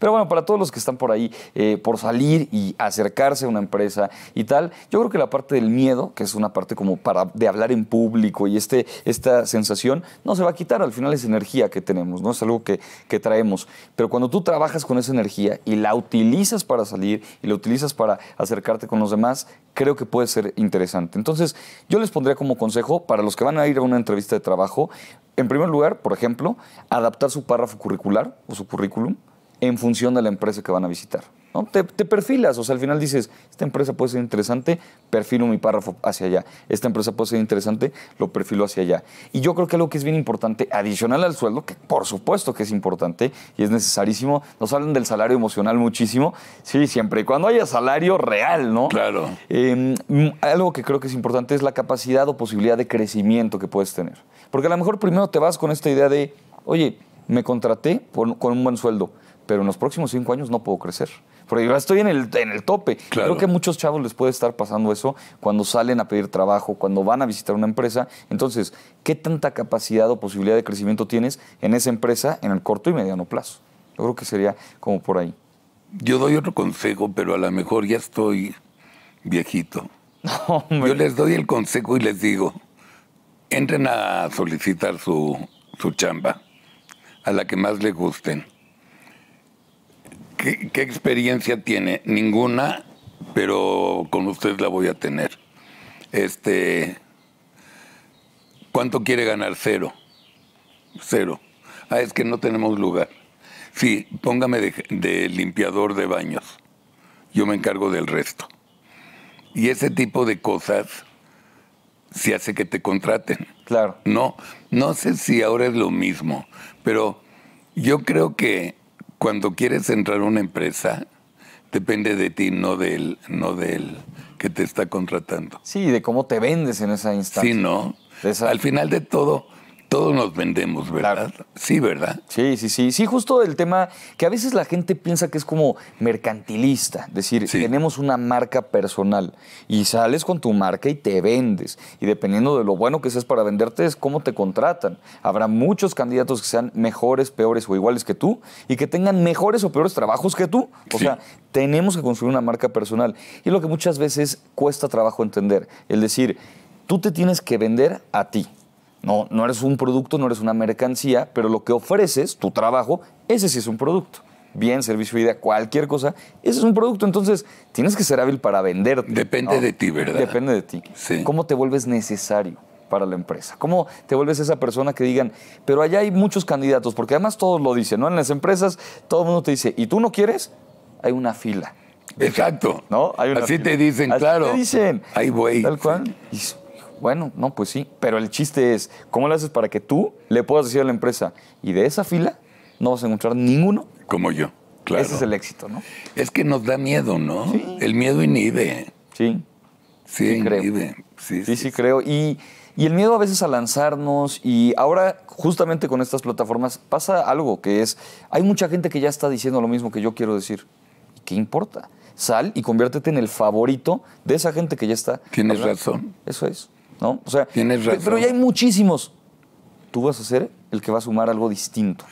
Pero bueno, para todos los que están por ahí, eh, por salir y acercarse a una empresa y tal, yo creo que la parte del miedo, que es una parte como para de hablar en público y este, esta sensación, no se va a quitar, al final es energía que tenemos, ¿no? Es algo que, que traemos. Pero cuando tú trabajas con esa energía y la utilizas para salir y la utilizas para acercarte con los demás, creo que puede ser interesante. Entonces, yo les pondría como consejo para los que van a ir a una entrevista de trabajo, en primer lugar, por ejemplo, adaptar su párrafo curricular o su currículum en función de la empresa que van a visitar. ¿no? Te, perfilas, o sea, al final dices, esta empresa puede ser interesante, perfilo mi párrafo hacia allá, esta empresa puede ser interesante, lo perfilo hacia allá. Y yo creo que algo que es bien importante, adicional al sueldo, que por supuesto que es importante y es necesarísimo, nos hablan del salario emocional muchísimo, sí, siempre cuando haya salario real, ¿no? Claro. Em, algo que creo que es importante es la capacidad o posibilidad de crecimiento que puedes tener. Porque a lo mejor primero te vas con esta idea de, oye, me contraté con un buen sueldo, pero en los próximos cinco años no puedo crecer. Porque yo estoy en el, tope. Creo que a muchos chavos les puede estar pasando eso cuando salen a pedir trabajo, cuando van a visitar una empresa. Entonces, ¿qué tanta capacidad o posibilidad de crecimiento tienes en esa empresa en el corto y mediano plazo? Yo creo que sería como por ahí. Yo doy otro consejo, pero a lo mejor ya estoy viejito. yo les doy el consejo y les digo, entren a solicitar su chamba a la que más le gusten. ¿Qué, experiencia tiene? Ninguna, pero con usted la voy a tener. Este, ¿Cuánto quiere ganar? Cero. Cero. Ah, es que no tenemos lugar. Sí, póngame de, limpiador de baños. Yo me encargo del resto. Y ese tipo de cosas si hace que te contraten. Claro. No, no sé si ahora es lo mismo, pero yo creo que cuando quieres entrar a una empresa, depende de ti, no del, no del que te está contratando. Sí, de cómo te vendes en esa instancia. Sí, ¿no? Al final de todo, todos nos vendemos, ¿verdad? Sí, ¿verdad? Sí, sí, sí. Sí, justo el tema que a veces la gente piensa que es como mercantilista. Es decir, tenemos una marca personal y sales con tu marca y te vendes. Y dependiendo de lo bueno que seas para venderte, es cómo te contratan. Habrá muchos candidatos que sean mejores, peores o iguales que tú y que tengan mejores o peores trabajos que tú. O sea, tenemos que construir una marca personal. Y lo que muchas veces cuesta trabajo entender. Es decir, tú te tienes que vender a ti. No, no eres un producto, no eres una mercancía, pero lo que ofreces, tu trabajo, ese sí es un producto. Bien, servicio, vida, cualquier cosa, ese es un producto. Entonces, tienes que ser hábil para venderte. Depende de ti, ¿verdad? Depende de ti. ¿Cómo te vuelves necesario? para la empresa? ¿Cómo te vuelves esa persona que digan, pero allá hay muchos candidatos? Porque además todos lo dicen, ¿no? En las empresas todo el mundo te dice, ¿y tú no quieres? Hay una fila. Exacto. ¿No? Hay una Así te dicen, Así claro. Te dicen. Ahí voy. Tal cual. Bueno, no, pues sí, pero el chiste es, ¿cómo lo haces para que tú le puedas decir a la empresa, y de esa fila no vas a encontrar ninguno? Como yo, claro. Ese es el éxito, ¿no? Es que nos da miedo, ¿no? Sí. El miedo inhibe. Sí. Sí, Creo. Sí, sí, creo. Y, el miedo a veces a lanzarnos, y ahora justamente con estas plataformas pasa algo que es, hay mucha gente que ya está diciendo lo mismo que yo quiero decir. qué importa? sal y conviértete en el favorito de esa gente que ya está. Tienes razón. Eso es. ¿no? O sea, pero ya hay muchísimos. Tú vas a ser el que va a sumar algo distinto.